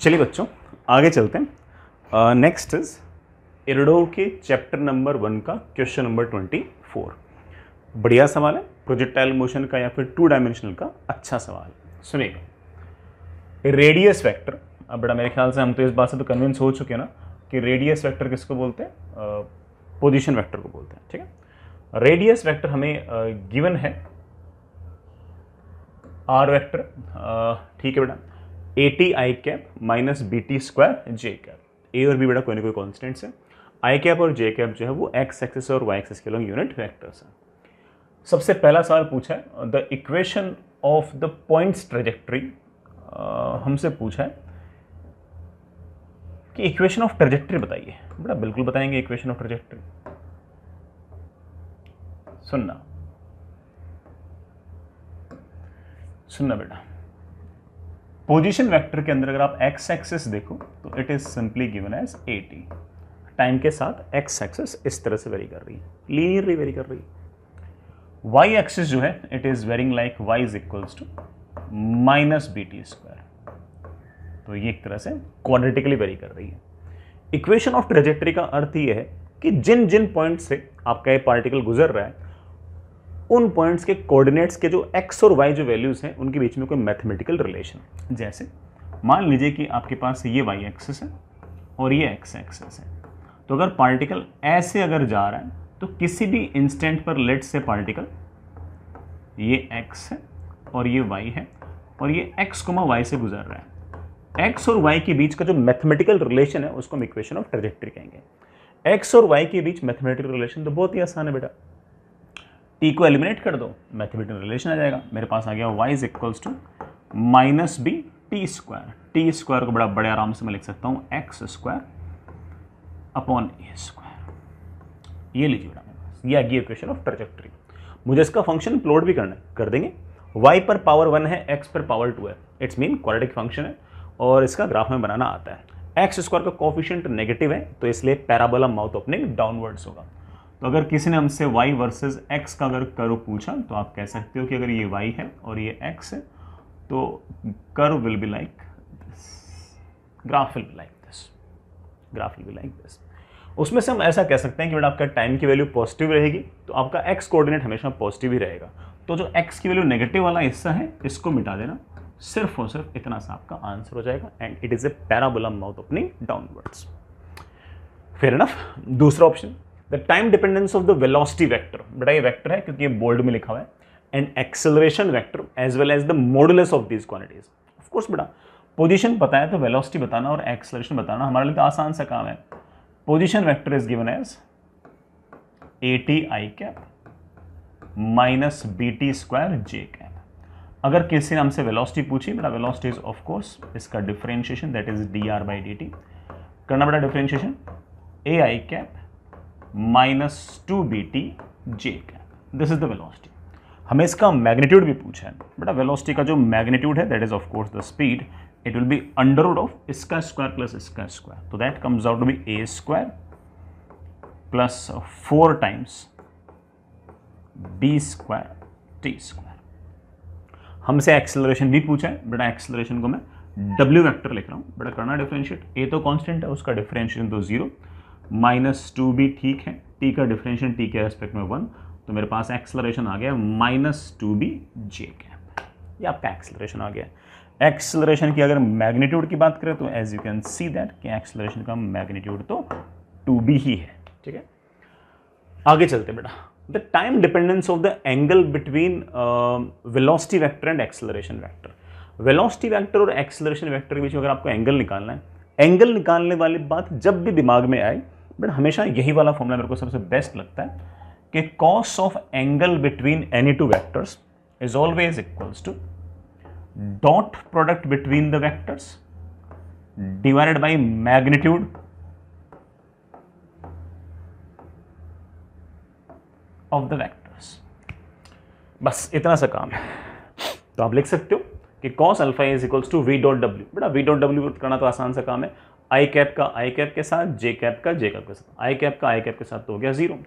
चलिए बच्चों आगे चलते हैं नेक्स्ट इज इरडो के चैप्टर नंबर वन का क्वेश्चन नंबर ट्वेंटी फोर बढ़िया सवाल है प्रोजेक्टाइल मोशन का या फिर टू डायमेंशनल का अच्छा सवाल सुनिएगा रेडियस वेक्टर अब बड़ा मेरे ख्याल से हम तो इस बात से तो कन्विंस हो चुके हैं ना कि रेडियस वेक्टर किसको बोलते हैं पोजिशन वैक्टर को बोलते हैं ठीक है रेडियस वैक्टर हमें गिवन है आर वैक्टर ठीक है बेटा A T I cap minus B T square J cap A और बी बेटा कोई ना कोई कॉन्स्टेंट्स है आई कैप और जे कैप जो है वो एक्स एक्सेस और वाई एक्सेस के लोग यूनिट वैक्टर्स हैं सबसे पहला सवाल पूछा है the equation of the points trajectory हमसे पूछा है कि इक्वेशन ऑफ ट्रेजेक्ट्री बताइए बड़ा बिल्कुल बताएंगे इक्वेशन ऑफ ट्रेजेक्ट्री सुनना सुनना बेटा पोजीशन वेक्टर के अंदर अगर आप एक्स एक्सेस देखो तो it is simply given as A T time के साथ एक्स एक्सेस इस तरह से वेरी कर रही है लीनियरली वेरी कर रही है वाई एक्सेस जो है it is varying like Y is equals to minus B T square तो ये एक तरह से क्वाड्रेटिकली वेरी कर रही है इक्वेशन ऑफ ट्रेजेक्ट्री का अर्थ ये है कि जिन जिन पॉइंट से आपका ये पार्टिकल गुजर रहा है उन पॉइंट्स के कोऑर्डिनेट्स के जो एक्स और वाई जो वैल्यूज़ हैं उनके बीच में कोई मैथमेटिकल रिलेशन जैसे मान लीजिए कि आपके पास ये वाई एक्सेस है और ये एक्स एक्सेस है तो अगर पार्टिकल ऐसे अगर जा रहा है तो किसी भी इंस्टेंट पर लेट से पार्टिकल ये एक्स है और ये वाई है और ये एक्स कोमा वाई से गुजर रहा है एक्स और वाई के बीच का जो मैथमेटिकल रिलेशन है उसको हम इक्वेशन ऑफ ट्रेजेक्ट्री कहेंगे एक्स और वाई के बीच मैथमेटिकल रिलेशन तो बहुत ही आसान है बेटा टी को एलिमिनेट कर दो मैथमेटिकल रिलेशन आ जाएगा मेरे पास आ गया Y is equals to minus B T square T square को बड़ा बड़े आराम से मैं लिख सकता हूँ X square upon A square ये लीजिए बड़ा मेरे पास ये आ गई इक्वेशन ऑफ ट्रजेक्ट्री मुझे इसका फंक्शन प्लॉट भी करना है कर देंगे वाई पर पावर वन है एक्स पर पावर टू है इट्स मीन क्वाड्रेटिक फंक्शन है और इसका ग्राफ में बनाना आता है एक्स स्क्वायर का कॉफिशियंट नेगेटिव है तो इसलिए पैराबोला माउथ ओपनिंग डाउनवर्ड्स होगा तो अगर किसी ने हमसे y वर्सेस x का अगर कर्व पूछा तो आप कह सकते हो कि अगर ये y है और ये x है तो curve will be like this graph will be like this graph will be like this उसमें से हम ऐसा कह सकते हैं कि बेटा आपका टाइम की वैल्यू पॉजिटिव रहेगी तो आपका x कोऑर्डिनेट हमेशा पॉजिटिव ही रहेगा तो जो x की वैल्यू नेगेटिव वाला हिस्सा है इसको मिटा देना सिर्फ और सिर्फ इतना सा आपका आंसर हो जाएगा and it is a parabola mouth opening downwards fair enough दूसरा option the time dependence of the velocity vector बेटा ये वेक्टर है क्योंकि ये बोल्ड में लिखा हुआ है and acceleration vector as well as the modulus of these qualities of course बेटा पोजिशन पता है तो वेलोसिटी बताना और एक्सेलरेशन बताना हमारे लिए तो आसान सा काम है position vector is given as A T I cap minus B T square J cap अगर किसी नाम से वेलोसिटी पूछी बेटा वेलोसिटी इज ऑफ कोर्स इसका differentiation that is D R by D T करना बेटा differentiation A I cap minus two B T J cap this is the velocity हमें इसका मैग्नीट्यूड भी पूछा है बेटा वेलोसिटी का जो मैग्नीट्यूड है that is of course the speed it will be under root of इसका स्क्वायर प्लस इसका स्क्वायर तो that comes out to be A square plus four times B square T square हमसे acceleration भी पूछा है बेटा acceleration को मैं डब्ल्यू वेक्टर लिख रहा हूँ बेटा करना डिफरेंशिएट ए तो कांस्टेंट है उसका डिफरेंशिएशन तो जीरो माइनस टू भी ठीक है टी का डिफरेंशियल टी के रेस्पेक्ट में वन तो मेरे पास एक्सलरेशन आ गया minus two B J cap ये आपका एक्सलरेशन आ गया एक्सलरेशन की अगर मैग्नीट्यूड की बात करें तो as you can see that कि एक्सलरेशन का मैग्नीट्यूड तो टू बी ही है ठीक है आगे चलते बेटा the time dependence of the angle between velocity vector and acceleration vector velocity vector और एक्सलरेशन वेक्टर के बीच अगर आपको एंगल निकालना है एंगल निकालने वाली बात जब भी दिमाग में आए बट हमेशा यही वाला फॉर्मूला मेरे को सबसे बेस्ट लगता है कि cos of angle between any two vectors is always equals to dot product between the vectors divided by magnitude of the vectors बस इतना सा काम है तो आप लिख सकते हो कि cos alpha is equals to V dot W बेटा वी डॉट डब्ल्यू करना तो आसान सा काम है आई कैप का आई कैप के साथ जे कैप का जे कैप के साथ आई कैप का आई कैप के साथ तो हो गया ज़ीरो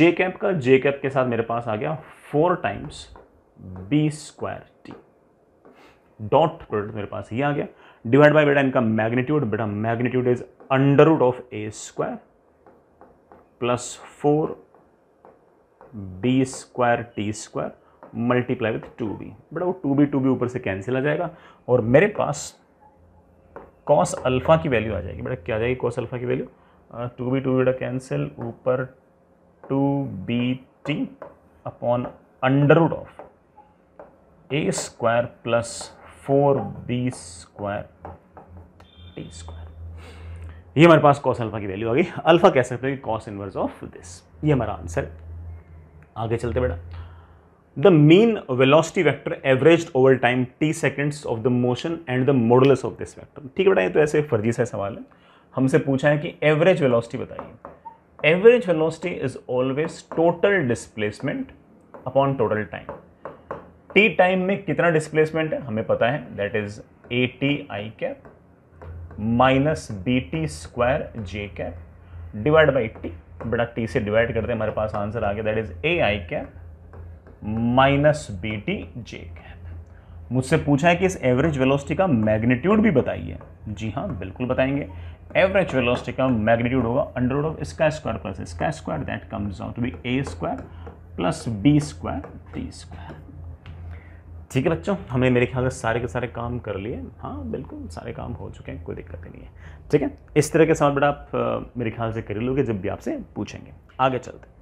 जे कैप का जे कैप के साथ मेरे पास आ गया four times B square T dot product मेरे पास ये आ गया डिवाइड बाय बेटा इनका मैग्नीट्यूड बेटा magnitude is under root of A square plus four B square T square multiply with two B बेटा वो टू बी टू बी ऊपर से कैंसिल आ जाएगा और मेरे पास कॉस अल्फ़ा की वैल्यू आ जाएगी बेटा क्या आ जाएगी कॉस अल्फ़ा की वैल्यू टू बी टू बेटा कैंसिल ऊपर two B T upon under root of A square plus four B square T square ये हमारे पास कॉस अल्फ़ा की वैल्यू आ गई अल्फ़ा कह सकते हैं कि कॉस इनवर्स ऑफ दिस ये हमारा आंसर आगे चलते बेटा the mean velocity vector average over time T seconds of the motion and the modulus of this vector ठीक है बेटा ये तो ऐसे फर्जी सा सवाल है हमसे पूछा है कि एवरेज वेलोसिटी बताइए average velocity is always total displacement upon total time T time में कितना डिस्प्लेसमेंट है हमें पता है that is A T I cap minus B T square J cap divide by T बेटा टी से डिवाइड करते हैं हमारे पास आंसर आ गया that is A I cap minus B T J cap मुझसे पूछा है कि इस एवरेज वेलोसिटी का मैग्नीट्यूड भी बताइए जी हाँ बिल्कुल बताएंगे एवरेज वेलोसिटी का मैग्नीट्यूड होगा अंडर रूट ऑफ इसका स्क्वायर प्लस इसका square that comes out to be A square plus B square T square ठीक है बच्चों हमने मेरे ख्याल से सारे के सारे काम कर लिए हाँ बिल्कुल सारे काम हो चुके हैं कोई दिक्कत नहीं है ठीक है इस तरह के सवाल बेटा आप मेरे ख्याल से कर लोगे जब भी आपसे पूछेंगे आगे चलते